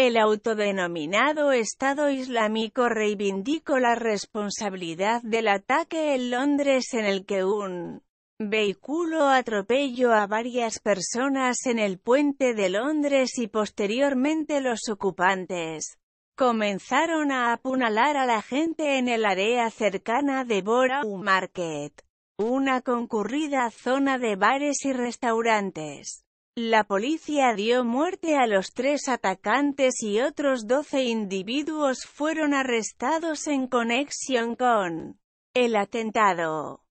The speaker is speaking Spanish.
El autodenominado Estado Islámico reivindicó la responsabilidad del ataque en Londres en el que un vehículo atropelló a varias personas en el puente de Londres y posteriormente los ocupantes comenzaron a apunalar a la gente en el área cercana de Borough Market, una concurrida zona de bares y restaurantes. La policía dio muerte a los tres atacantes y otros 12 individuos fueron arrestados en conexión con el atentado.